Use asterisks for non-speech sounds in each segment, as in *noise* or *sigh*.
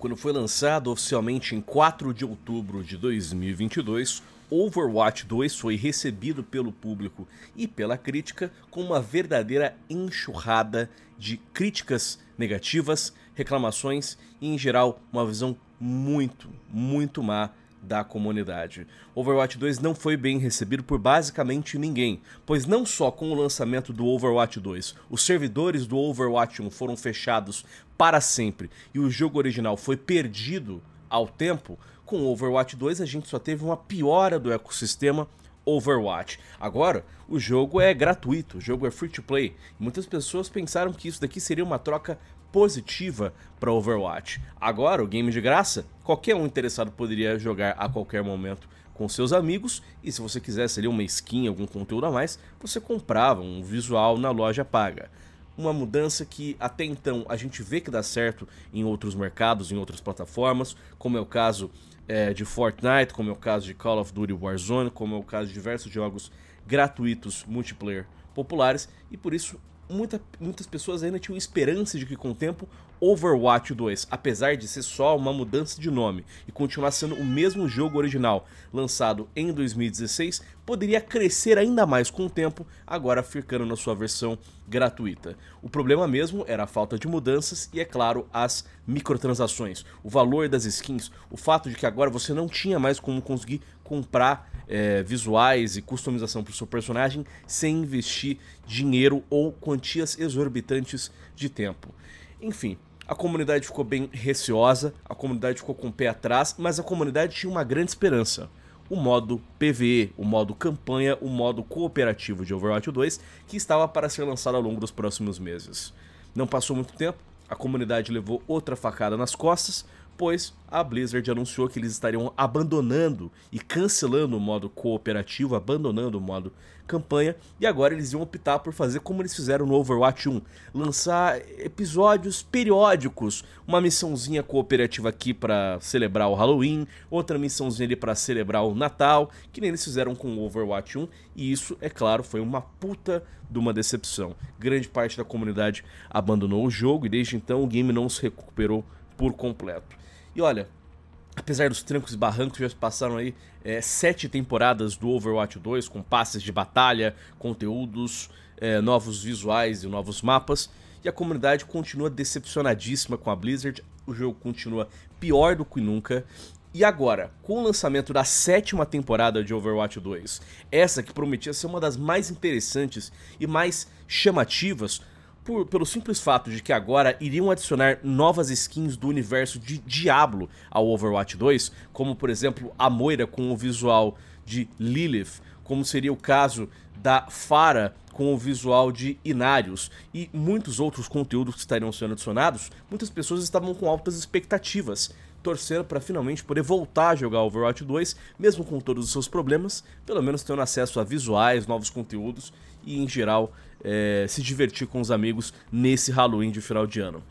quando foi lançado oficialmente em 4 de outubro de 2022, Overwatch 2 foi recebido pelo público e pela crítica com uma verdadeira enxurrada de críticas negativas, reclamações e, em geral, uma visão muito, muito má da comunidade. Overwatch 2 não foi bem recebido por basicamente ninguém, pois não só com o lançamento do Overwatch 2, os servidores do Overwatch 1 foram fechados para sempre e o jogo original foi perdido ao tempo, com o Overwatch 2 a gente só teve uma piora do ecossistema Overwatch. Agora, o jogo é gratuito, o jogo é free to play. Muitas pessoas pensaram que isso daqui seria uma troca positiva para Overwatch. Agora, o game de graça, qualquer um interessado poderia jogar a qualquer momento com seus amigos, e se você quisesse ali uma skin, algum conteúdo a mais, você comprava um visual na loja paga uma mudança que até então a gente vê que dá certo em outros mercados, em outras plataformas, como é o caso é, de Fortnite, como é o caso de Call of Duty Warzone, como é o caso de diversos jogos gratuitos multiplayer populares, e por isso muita, muitas pessoas ainda tinham esperança de que com o tempo Overwatch 2, apesar de ser só uma mudança de nome e continuar sendo o mesmo jogo original lançado em 2016, poderia crescer ainda mais com o tempo, agora ficando na sua versão gratuita. O problema mesmo era a falta de mudanças e, é claro, as microtransações, o valor das skins, o fato de que agora você não tinha mais como conseguir comprar é, visuais e customização para o seu personagem sem investir dinheiro ou quantias exorbitantes de tempo. Enfim, a comunidade ficou bem receosa, a comunidade ficou com o pé atrás, mas a comunidade tinha uma grande esperança. O modo PVE, o modo campanha, o modo cooperativo de Overwatch 2, que estava para ser lançado ao longo dos próximos meses. Não passou muito tempo, a comunidade levou outra facada nas costas, pois a Blizzard anunciou que eles estariam abandonando e cancelando o modo cooperativo, abandonando o modo campanha, e agora eles iam optar por fazer como eles fizeram no Overwatch 1, lançar episódios periódicos, uma missãozinha cooperativa aqui para celebrar o Halloween, outra missãozinha ali para celebrar o Natal, que nem eles fizeram com o Overwatch 1, e isso, é claro, foi uma puta de uma decepção. Grande parte da comunidade abandonou o jogo e desde então o game não se recuperou por completo. E olha, apesar dos trancos e barrancos, já passaram aí é, sete temporadas do Overwatch 2, com passes de batalha, conteúdos, é, novos visuais e novos mapas, e a comunidade continua decepcionadíssima com a Blizzard, o jogo continua pior do que nunca, e agora, com o lançamento da sétima temporada de Overwatch 2, essa que prometia ser uma das mais interessantes e mais chamativas por, pelo simples fato de que agora iriam adicionar novas skins do universo de Diablo ao Overwatch 2, como por exemplo a Moira com o visual de Lilith, como seria o caso da Fara com o visual de Inarius e muitos outros conteúdos que estariam sendo adicionados, muitas pessoas estavam com altas expectativas, torcendo para finalmente poder voltar a jogar Overwatch 2, mesmo com todos os seus problemas, pelo menos tendo acesso a visuais, novos conteúdos e, em geral, é, se divertir com os amigos nesse Halloween de final de ano.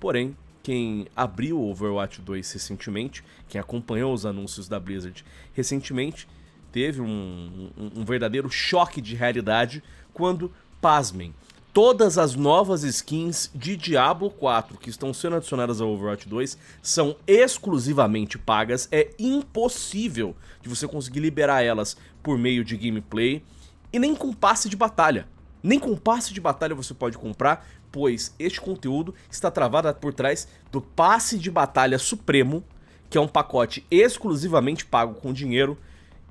Porém, quem abriu o Overwatch 2 recentemente, quem acompanhou os anúncios da Blizzard recentemente, teve um, um, um verdadeiro choque de realidade quando, pasmem, todas as novas skins de Diablo 4 que estão sendo adicionadas ao Overwatch 2 são exclusivamente pagas. É impossível de você conseguir liberar elas por meio de gameplay e nem com passe de batalha. Nem com passe de batalha você pode comprar, pois este conteúdo está travado por trás do passe de batalha supremo, que é um pacote exclusivamente pago com dinheiro.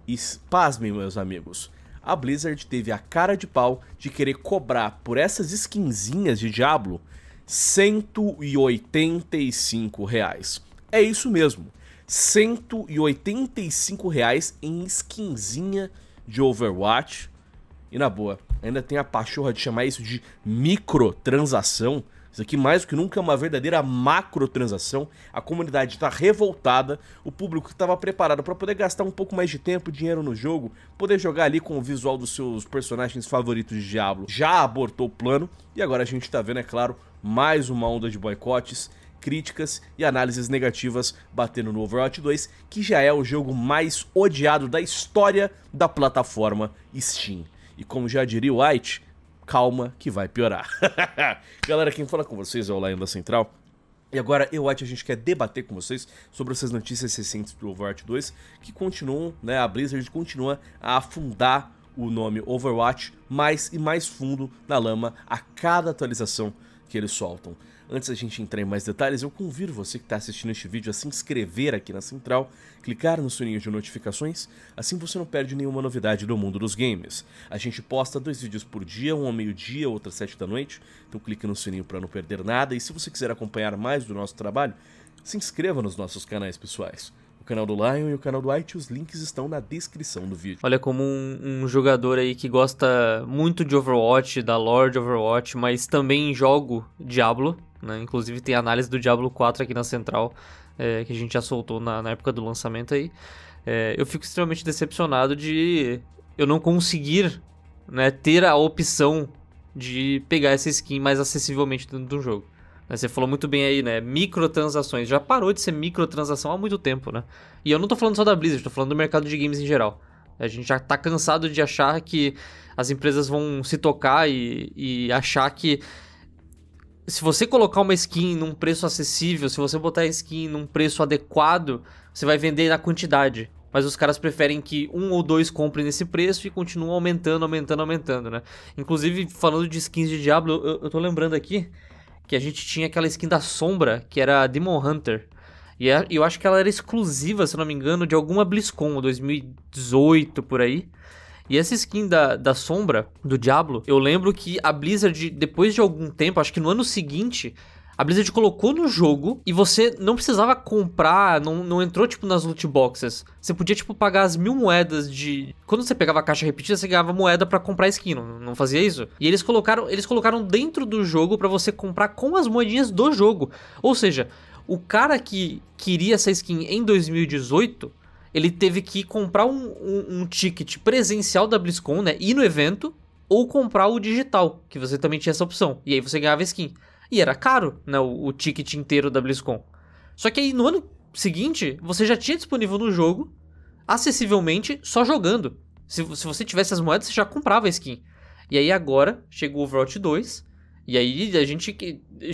E pasmem, meus amigos, a Blizzard teve a cara de pau de querer cobrar por essas skinzinhas de Diablo 185 reais. É isso mesmo, 185 reais em skinzinha de Overwatch. E na boa, ainda tem a pachorra de chamar isso de microtransação. Isso aqui mais do que nunca é uma verdadeira macrotransação. A comunidade está revoltada, o público que estava preparado para poder gastar um pouco mais de tempo e dinheiro no jogo, poder jogar ali com o visual dos seus personagens favoritos de Diablo, já abortou o plano e agora a gente está vendo, é claro, mais uma onda de boicotes críticas e análises negativas batendo no Overwatch 2, que já é o jogo mais odiado da história da plataforma Steam. E como já diria o White, calma que vai piorar. *laughs* Galera, quem fala com vocês é o Lion da Central. E agora, eu acho a gente quer debater com vocês sobre essas notícias recentes do Overwatch 2 que continuam, né? A Blizzard continua a afundar o nome Overwatch mais e mais fundo na lama a cada atualização que eles soltam. Antes da gente entrar em mais detalhes, eu convido você que está assistindo este vídeo a se inscrever aqui na Central, clicar no sininho de notificações, assim você não perde nenhuma novidade do mundo dos games. A gente posta dois vídeos por dia, um ao meio-dia, outro às sete da noite, então clique no sininho para não perder nada, e se você quiser acompanhar mais do nosso trabalho, se inscreva nos nossos canais pessoais o canal do Lion e o canal do White, os links estão na descrição do vídeo. Olha, é como um, um jogador aí que gosta muito de Overwatch, da lore de Overwatch, mas também jogo Diablo, né? Inclusive tem análise do Diablo 4 aqui na Central, é, que a gente já soltou na, na época do lançamento aí. É, eu fico extremamente decepcionado de eu não conseguir né, ter a opção de pegar essa skin mais acessivelmente dentro do jogo. Você falou muito bem aí, né? Microtransações. Já parou de ser microtransação há muito tempo, né? E eu não tô falando só da Blizzard, tô falando do mercado de games em geral. A gente já tá cansado de achar que as empresas vão se tocar e, e achar que se você colocar uma skin num preço acessível, se você botar a skin num preço adequado, você vai vender na quantidade. Mas os caras preferem que um ou dois comprem nesse preço e continuam aumentando, aumentando, aumentando, né? Inclusive, falando de skins de Diablo, eu, eu tô lembrando aqui que a gente tinha aquela skin da sombra, que era Demon Hunter. E eu acho que ela era exclusiva, se não me engano, de alguma BlizzCon, 2018 por aí. E essa skin da, da sombra, do Diablo, eu lembro que a Blizzard, depois de algum tempo, acho que no ano seguinte, a Blizzard colocou no jogo e você não precisava comprar, não, não entrou, tipo, nas loot boxes. Você podia, tipo, pagar as mil moedas de. Quando você pegava a caixa repetida, você ganhava moeda para comprar skin, não, não, fazia isso? E eles colocaram, eles colocaram dentro do jogo para você comprar com as moedinhas do jogo. Ou seja, o cara que queria essa skin em 2018 ele teve que comprar um, um, um, ticket presencial da BlizzCon, né? Ir no evento, ou comprar o digital, que você também tinha essa opção. E aí você ganhava skin. E era caro, né? O, o ticket inteiro da BlizzCon. Só que aí no ano seguinte, você já tinha disponível no jogo, acessivelmente, só jogando. Se, se você tivesse as moedas, você já comprava a skin. E aí agora chegou o Overwatch 2. E aí a gente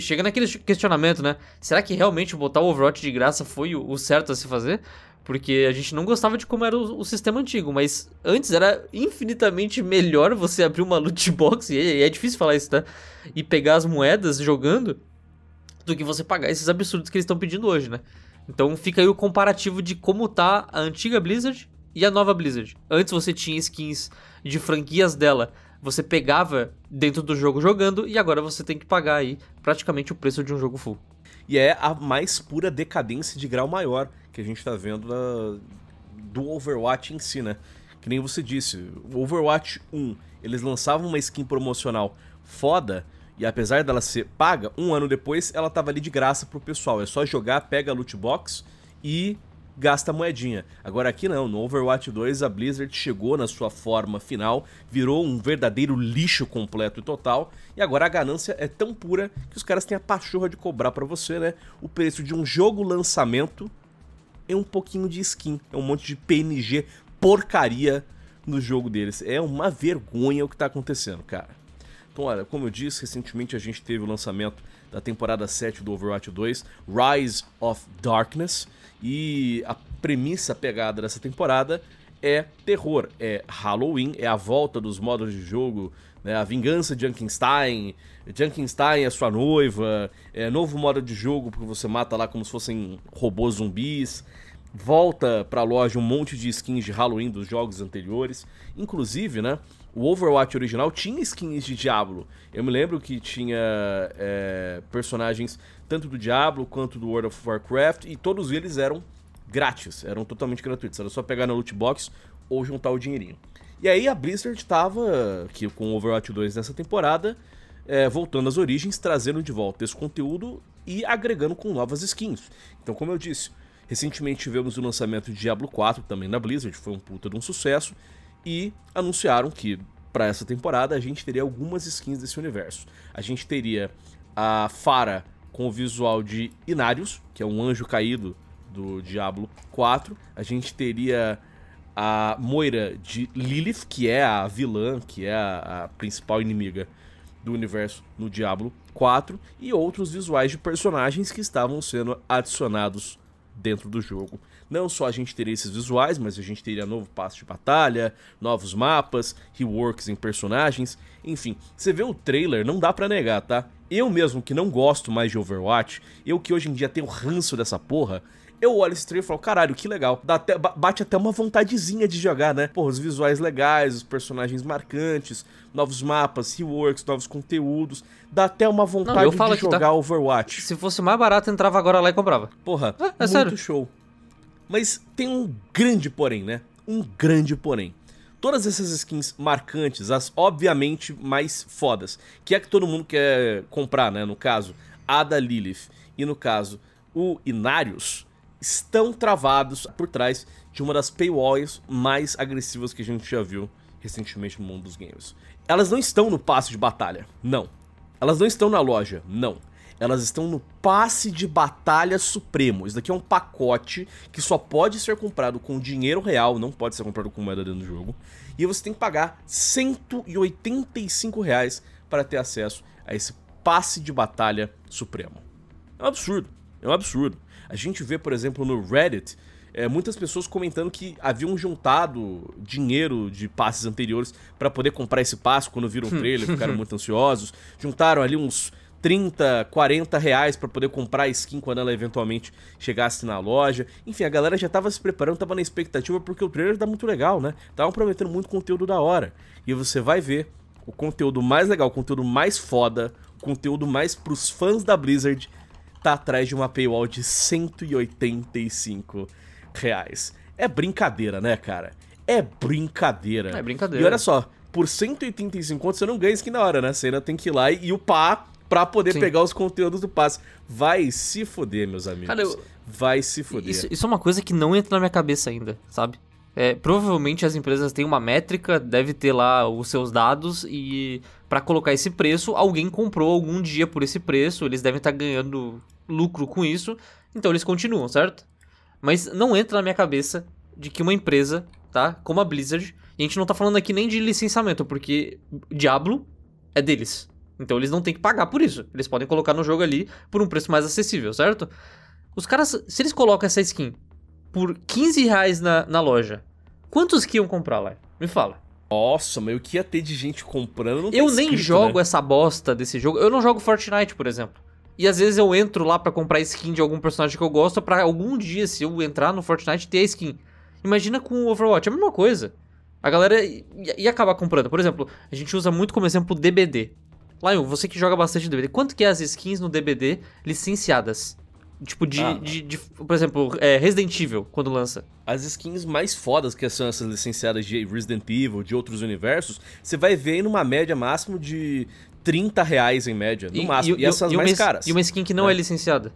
chega naquele questionamento, né? Será que realmente botar o Overwatch de graça foi o certo a se fazer? Porque a gente não gostava de como era o, o, sistema antigo, mas antes era infinitamente melhor você abrir uma loot box, e, é, e é difícil falar isso, tá? E pegar as moedas jogando, do que você pagar esses absurdos que eles estão pedindo hoje, né? Então fica aí o comparativo de como tá a antiga Blizzard e a nova Blizzard. Antes você tinha skins de franquias dela, você pegava dentro do jogo jogando, e agora você tem que pagar aí praticamente o preço de um jogo full. E é a mais pura decadência de grau maior que a gente está vendo da, ah, do Overwatch em si, né? Que nem você disse, o Overwatch 1, eles lançavam uma skin promocional foda, e apesar dela ser paga, um ano depois ela tava ali de graça pro pessoal. É só jogar, pega a loot box e gasta moedinha. Agora aqui não, no Overwatch 2 a Blizzard chegou na sua forma final, virou um verdadeiro lixo completo e total, e agora a ganância é tão pura que os caras têm a pachorra de cobrar para você, né? O preço de um jogo lançamento é um pouquinho de skin. É um monte de PNG porcaria no jogo deles. É uma vergonha o que está acontecendo, cara. Então, olha, como eu disse, recentemente a gente teve o lançamento da temporada 7 do Overwatch 2, Rise of Darkness, e a premissa pegada dessa temporada é terror, é Halloween, é a volta dos modos de jogo, né? a vingança de Junkenstein, Junkenstein é sua noiva, é novo modo de jogo porque você mata lá como se fossem robôs zumbis, volta pra loja um monte de skins de Halloween dos jogos anteriores, inclusive, né? O Overwatch original tinha skins de Diablo. Eu me lembro que tinha é, personagens tanto do Diablo quanto do World of Warcraft, e todos eles eram grátis, eram totalmente gratuitos. Era só pegar na loot box ou juntar o dinheirinho. E aí a Blizzard estava, aqui com Overwatch 2 nessa temporada, é, voltando às origens, trazendo de volta esse conteúdo e agregando com novas skins. Então, como eu disse, recentemente tivemos o lançamento de Diablo 4 também na Blizzard, foi um puta de um sucesso, e anunciaram que para essa temporada a gente teria algumas skins desse universo. A gente teria a Fara com o visual de Inarius, que é um anjo caído do Diablo 4. A gente teria a Moira de Lilith, que é a vilã, que é a, a principal inimiga do universo no Diablo 4, e outros visuais de personagens que estavam sendo adicionados dentro do jogo. Não só a gente teria esses visuais, mas a gente teria novo passo de batalha, novos mapas, reworks em personagens, enfim. Você vê o trailer, não dá para negar, tá? Eu mesmo que não gosto mais de Overwatch, eu que hoje em dia tenho ranço dessa porra, eu olho esse trailer e falo, caralho, que legal. Dá até, bate até uma vontadezinha de jogar, né? Porra, os visuais legais, os personagens marcantes, novos mapas, reworks, novos conteúdos. Dá até uma vontade Não, de jogar tá... Overwatch. Se fosse mais barato, entrava agora lá e comprava. Porra, é, é muito sério. show. Mas tem um grande porém, né? Um grande porém todas essas skins marcantes, as obviamente mais fodas, que é que todo mundo quer comprar, né? No caso, a da Lilith e no caso, o Inarius, estão travados por trás de uma das paywalls mais agressivas que a gente já viu recentemente no mundo dos games. Elas não estão no passe de batalha, não. Elas não estão na loja, não. Elas estão no passe de batalha supremo. Isso daqui é um pacote que só pode ser comprado com dinheiro real, não pode ser comprado com moeda dentro do jogo. E você tem que pagar 185 reais para ter acesso a esse passe de batalha supremo. É um absurdo, é um absurdo. A gente vê, por exemplo, no Reddit, é, muitas pessoas comentando que haviam juntado dinheiro de passes anteriores para poder comprar esse passe quando viram o hum. trailer, ficaram *laughs* muito ansiosos. Juntaram ali uns 30, 40 reais para poder comprar a skin quando ela eventualmente chegasse na loja. Enfim, a galera já tava se preparando, tava na expectativa porque o trailer tá muito legal, né? Tava prometendo muito conteúdo da hora. E você vai ver o conteúdo mais legal, o conteúdo mais foda, o conteúdo mais pros fãs da Blizzard tá atrás de uma paywall de 185 reais. É brincadeira, né, cara? É brincadeira. É brincadeira. E olha só, por 185 conto você não ganha skin na hora, né? Você ainda tem que ir lá e, upar pra poder Sim. pegar os conteúdos do passe. Vai se foder, meus amigos. Cara, eu... Vai se foder. Isso, isso é uma coisa que não entra na minha cabeça ainda, sabe? É, provavelmente as empresas têm uma métrica, deve ter lá os seus dados e para colocar esse preço, alguém comprou algum dia por esse preço, eles devem estar tá ganhando lucro com isso, então eles continuam, certo? Mas não entra na minha cabeça de que uma empresa, tá, como a Blizzard, e a gente não tá falando aqui nem de licenciamento, porque Diablo é deles. Então eles não têm que pagar por isso. Eles podem colocar no jogo ali por um preço mais acessível, certo? Os caras, se eles colocam essa skin por 15 reais na, na loja, quantos que iam comprar lá? Me fala. Nossa, mas o que ia ter de gente comprando? eu tá nem escrito, jogo né? essa bosta desse jogo. Eu não jogo Fortnite, por exemplo. E às vezes eu entro lá para comprar skin de algum personagem que eu gosto para algum dia, se eu entrar no Fortnite, ter a skin. Imagina com o Overwatch, é a mesma coisa. A galera ia acabar comprando. Por exemplo, a gente usa muito como exemplo o DBD. Lion, você que joga bastante DBD, quanto que é as skins no DBD licenciadas? Tipo, de, ah, de, de, por exemplo, é, Resident Evil, quando lança. As skins mais fodas que são essas licenciadas de Resident Evil, de outros universos, você vai ver aí numa média máximo de 30 reais em média, no e, máximo. E, e essas e mais uma, caras. E uma skin que não é, é licenciada.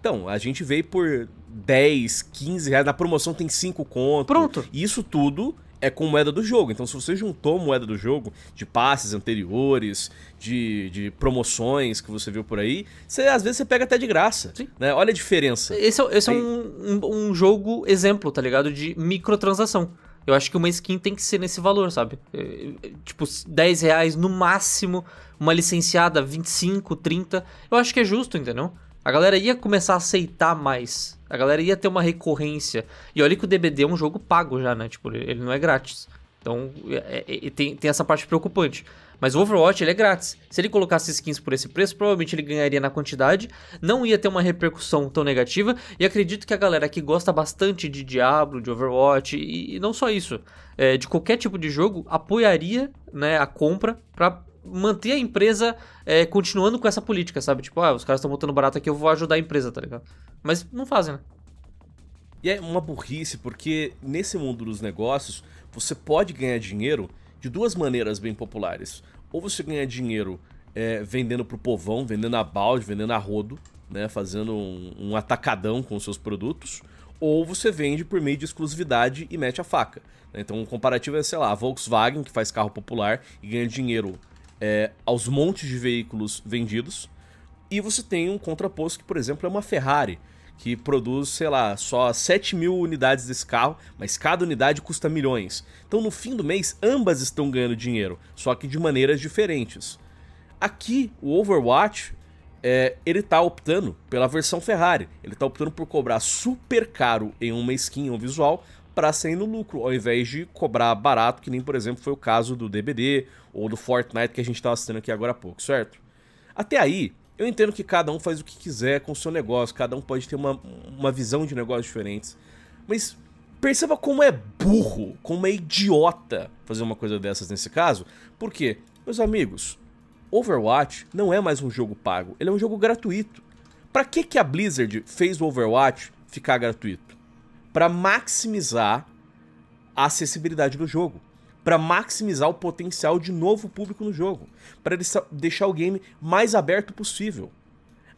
Então, a gente veio por 10, 15 reais. Na promoção tem 5 conto. Pronto. Isso tudo é com moeda do jogo. Então, se você juntou moeda do jogo, de passes anteriores, de, de promoções que você viu por aí, você, às vezes você pega até de graça. Né? Olha a diferença. Esse, é, é um, um, um jogo exemplo, tá ligado? De microtransação. Eu acho que uma skin tem que ser nesse valor, sabe? É, é, tipo, 10 reais no máximo, uma licenciada 25, 30. Eu acho que é justo, entendeu? A galera ia começar a aceitar mais. A galera ia ter uma recorrência. E olha que o DBD é um jogo pago já, né? Tipo, ele não é grátis. Então, é, é, é tem, tem essa parte preocupante. Mas o Overwatch, ele é grátis. Se ele colocasse skins por esse preço, provavelmente ele ganharia na quantidade, não ia ter uma repercussão tão negativa, e acredito que a galera que gosta bastante de Diablo, de Overwatch, e, e não só isso, é, de qualquer tipo de jogo, apoiaria né, a compra para manter a empresa é, continuando com essa política, sabe? Tipo, ah, os caras estão botando barato aqui, eu vou ajudar a empresa, tá ligado? Mas não fazem, né? E é uma burrice, porque nesse mundo dos negócios, você pode ganhar dinheiro de duas maneiras bem populares. Ou você ganha dinheiro é, vendendo pro povão, vendendo a balde, vendendo a rodo, né? Fazendo um, um atacadão com os seus produtos. Ou você vende por meio de exclusividade e mete a faca. Né? Então, um comparativo é, sei lá, a Volkswagen, que faz carro popular e ganha dinheiro é, aos montes de veículos vendidos. E você tem um contraposto que, por exemplo, é uma Ferrari, que produz, sei lá, só 7 mil unidades desse carro, mas cada unidade custa milhões. Então, no fim do mês, ambas estão ganhando dinheiro, só que de maneiras diferentes. Aqui, o Overwatch, é, ele está optando pela versão Ferrari. Ele está optando por cobrar super caro em uma skin, um visual, para sair no lucro, ao invés de cobrar barato, que nem, por exemplo, foi o caso do DBD ou do Fortnite que a gente estava assistindo aqui agora há pouco, certo? Até aí, eu entendo que cada um faz o que quiser com o seu negócio, cada um pode ter uma, uma visão de negócios diferentes, mas perceba como é burro, como é idiota fazer uma coisa dessas nesse caso, porque, meus amigos, Overwatch não é mais um jogo pago, ele é um jogo gratuito. Para que, que a Blizzard fez o Overwatch ficar gratuito? para maximizar a acessibilidade do jogo, para maximizar o potencial de novo público no jogo, para deixar o game mais aberto possível.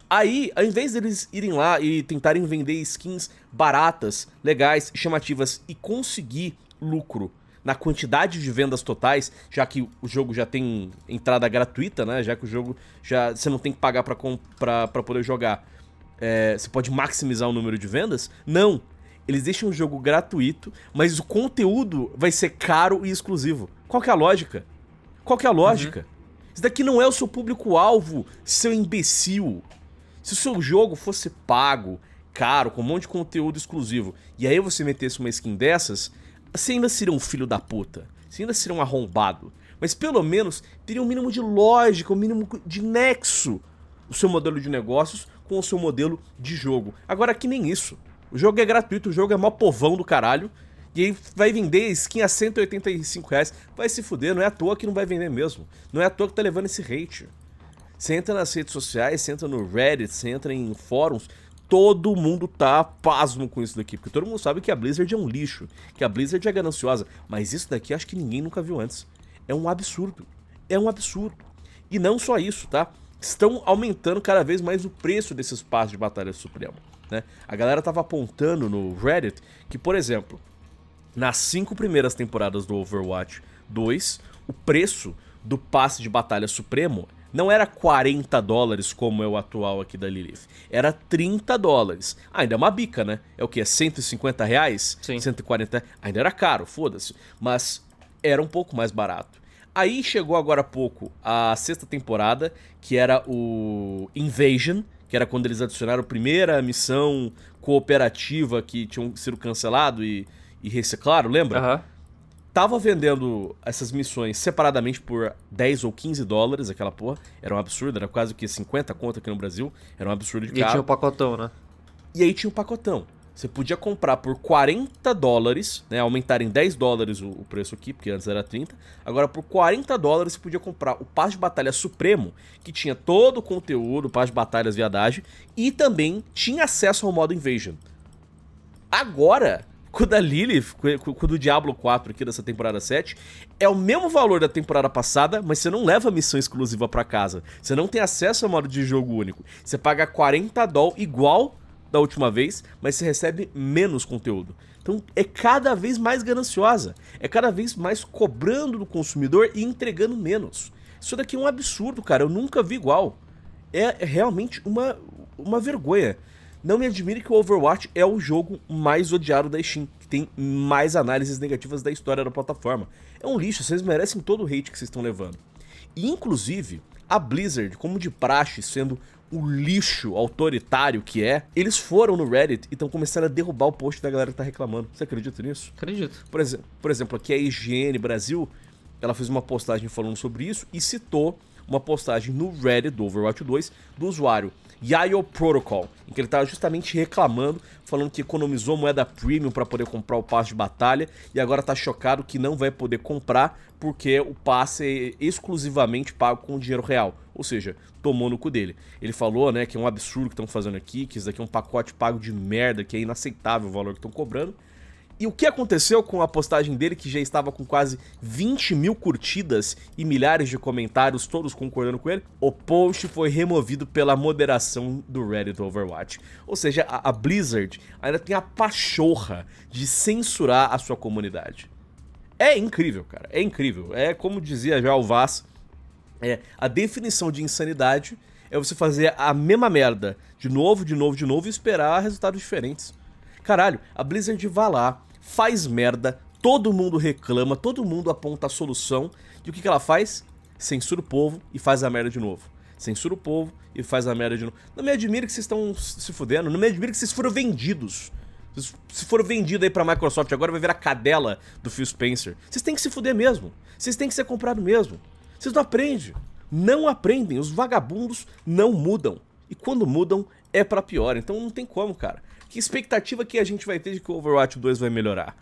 Aí, ao invés deles irem lá e tentarem vender skins baratas, legais, chamativas e conseguir lucro na quantidade de vendas totais, já que o jogo já tem entrada gratuita, né? Já que o jogo já você não tem que pagar para poder jogar, é, você pode maximizar o número de vendas. Não, eles deixam o jogo gratuito, mas o conteúdo vai ser caro e exclusivo. Qual que é a lógica? Qual que é a lógica? Uhum. Isso daqui não é o seu público-alvo, seu imbecil. Se o seu jogo fosse pago, caro, com um monte de conteúdo exclusivo, e aí você metesse uma skin dessas, você ainda seria um filho da puta. Você ainda seria um arrombado. Mas pelo menos teria um mínimo de lógica, um mínimo de nexo o seu modelo de negócios com o seu modelo de jogo. Agora que nem isso. O jogo é gratuito, o jogo é mó povão do caralho. E aí vai vender skin a 185 reais. Vai se fuder, não é à toa que não vai vender mesmo. Não é à toa que tá levando esse hate. Você entra nas redes sociais, você entra no Reddit, você entra em fóruns, todo mundo tá pasmo com isso daqui, porque todo mundo sabe que a Blizzard é um lixo, que a Blizzard é gananciosa, mas isso daqui acho que ninguém nunca viu antes. É um absurdo. É um absurdo. E não só isso, tá? Estão aumentando cada vez mais o preço desses passos de batalha suprema. Né? A galera tava apontando no Reddit que, por exemplo, nas cinco primeiras temporadas do Overwatch 2, o preço do passe de batalha supremo não era 40 dólares como é o atual aqui da Lilith, era 30 dólares. Ah, ainda é uma bica, né? É o que? É 150 reais? Sim. 140 Ainda era caro, foda-se. Mas era um pouco mais barato. Aí chegou agora há pouco a sexta temporada, que era o Invasion, que era quando eles adicionaram a primeira missão cooperativa que tinham sido cancelado e, e reciclado lembra? Uhum. Tava vendendo essas missões separadamente por 10 ou 15 dólares, aquela porra. Era um absurdo, era quase o que 50 conto aqui no Brasil. Era um absurdo de caro. E tinha o um pacotão, né? E aí tinha o um pacotão. Você podia comprar por 40 dólares, né? Aumentar em 10 dólares o, o, preço aqui, porque antes era 30. Agora, por 40 dólares, você podia comprar o Paz de Batalha Supremo, que tinha todo o conteúdo, Paz de Batalhas Viadagem, e também tinha acesso ao modo Invasion. Agora, com o da Lilith, com o do Diablo 4 aqui dessa temporada 7, é o mesmo valor da temporada passada, mas você não leva missão exclusiva para casa. Você não tem acesso ao modo de jogo único. Você paga 40 dólares igual da última vez, mas você recebe menos conteúdo. Então é cada vez mais gananciosa, é cada vez mais cobrando do consumidor e entregando menos. Isso daqui é um absurdo, cara, eu nunca vi igual. É realmente uma, uma vergonha. Não me admire que o Overwatch é o jogo mais odiado da Steam, que tem mais análises negativas da história da plataforma. É um lixo, vocês merecem todo o hate que vocês estão levando. E inclusive, a Blizzard, como de praxe, sendo o lixo autoritário que é, eles foram no Reddit e estão começando a derrubar o post da galera que tá reclamando. Você acredita nisso? Acredito. Por, ex por exemplo, aqui é a IGN Brasil, ela fez uma postagem falando sobre isso e citou uma postagem no Reddit do Overwatch 2 do usuário Yayo Protocol, em que ele estava tá justamente reclamando, falando que economizou moeda premium para poder comprar o passe de batalha e agora está chocado que não vai poder comprar porque o passe é exclusivamente pago com dinheiro real, ou seja, tomou no cu dele. Ele falou, né, que é um absurdo que estão fazendo aqui, que isso daqui é um pacote pago de merda, que é inaceitável o valor que estão cobrando. E o que aconteceu com a postagem dele, que já estava com quase 20 mil curtidas e milhares de comentários, todos concordando com ele? O post foi removido pela moderação do Reddit Overwatch. Ou seja, a, Blizzard ainda tem a pachorra de censurar a sua comunidade. É incrível, cara. É incrível. É como dizia já o Vaz, é, a definição de insanidade é você fazer a mesma merda de novo, de novo, de novo e esperar resultados diferentes. Caralho, a Blizzard vai lá, faz merda, todo mundo reclama, todo mundo aponta a solução. E o que, que ela faz? Censura o povo e faz a merda de novo. Censura o povo e faz a merda de novo. Não me admira que vocês estão se fudendo, não me admira que vocês foram vendidos. Se for vendido aí pra Microsoft agora, vai virar cadela do Phil Spencer. Vocês têm que se fuder mesmo. Vocês têm que ser comprado mesmo. Vocês não aprendem. Não aprendem. Os vagabundos não mudam. E quando mudam, é para pior. Então não tem como, cara. Que expectativa que a gente vai ter de que o Overwatch 2 vai melhorar?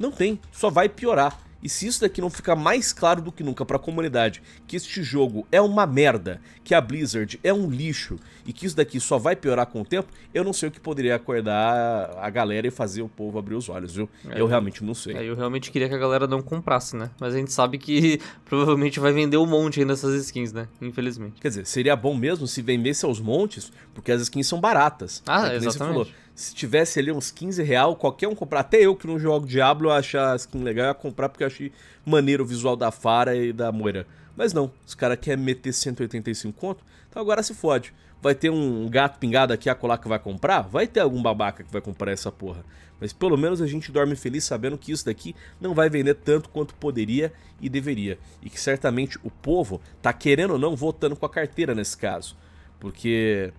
Não tem, só vai piorar. E se isso daqui não ficar mais claro do que nunca para a comunidade, que este jogo é uma merda, que a Blizzard é um lixo e que isso daqui só vai piorar com o tempo, eu não sei o que poderia acordar a galera e fazer o povo abrir os olhos, viu? É, eu realmente não sei. É, eu realmente queria que a galera não comprasse, né? Mas a gente sabe que *laughs* provavelmente vai vender um monte ainda essas skins, né? Infelizmente. Quer dizer, seria bom mesmo se vendesse aos montes, porque as skins são baratas. Ah, é exatamente se tivesse ali uns 15 real, qualquer um comprar. Até eu que não jogo Diablo, achar a skin legal, ia comprar porque eu achei maneiro o visual da Fara e da Moira. Mas não, os caras querem meter 185 conto, então agora se fode. Vai ter um gato pingado aqui a colar que vai comprar? Vai ter algum babaca que vai comprar essa porra. Mas pelo menos a gente dorme feliz sabendo que isso daqui não vai vender tanto quanto poderia e deveria. E que certamente o povo tá querendo ou não votando com a carteira nesse caso. Porque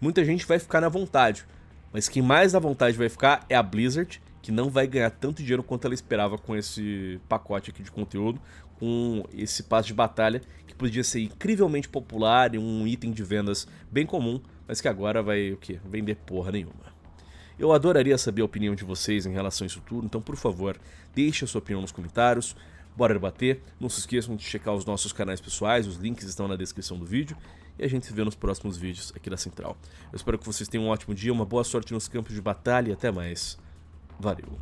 muita gente vai ficar na vontade. Mas quem mais à vontade vai ficar é a Blizzard, que não vai ganhar tanto dinheiro quanto ela esperava com esse pacote aqui de conteúdo, com esse passe de batalha, que podia ser incrivelmente popular e um item de vendas bem comum, mas que agora vai o quê? Vender porra nenhuma. Eu adoraria saber a opinião de vocês em relação a isso tudo, então por favor, deixe a sua opinião nos comentários. Bora debater. Não se esqueçam de checar os nossos canais pessoais, os links estão na descrição do vídeo e a gente se vê nos próximos vídeos aqui da Central. Eu espero que vocês tenham um ótimo dia, uma boa sorte nos campos de batalha e até mais. Valeu!